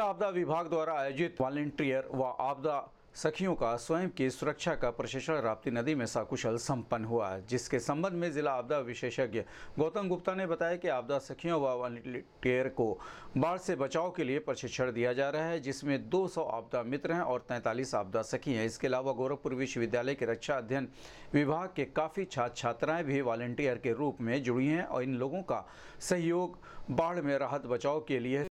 जिला आपदा विभाग द्वारा आयोजित वॉलेंटियर व वा आपदा सखियों का स्वयं की सुरक्षा का प्रशिक्षण राप्ती नदी में साकुशल संपन्न हुआ जिसके संबंध में जिला आपदा विशेषज्ञ गौतम गुप्ता ने बताया कि आपदा सखियों व को बाढ़ से बचाव के लिए प्रशिक्षण दिया जा रहा है जिसमें 200 आपदा मित्र हैं और 43 आपदा सखी हैं इसके अलावा गोरखपुर विश्वविद्यालय के रक्षा अध्ययन विभाग के काफ़ी छात्र छात्राएँ भी वॉलेंटियर के रूप में जुड़ी हैं और इन लोगों का सहयोग बाढ़ में राहत बचाव के लिए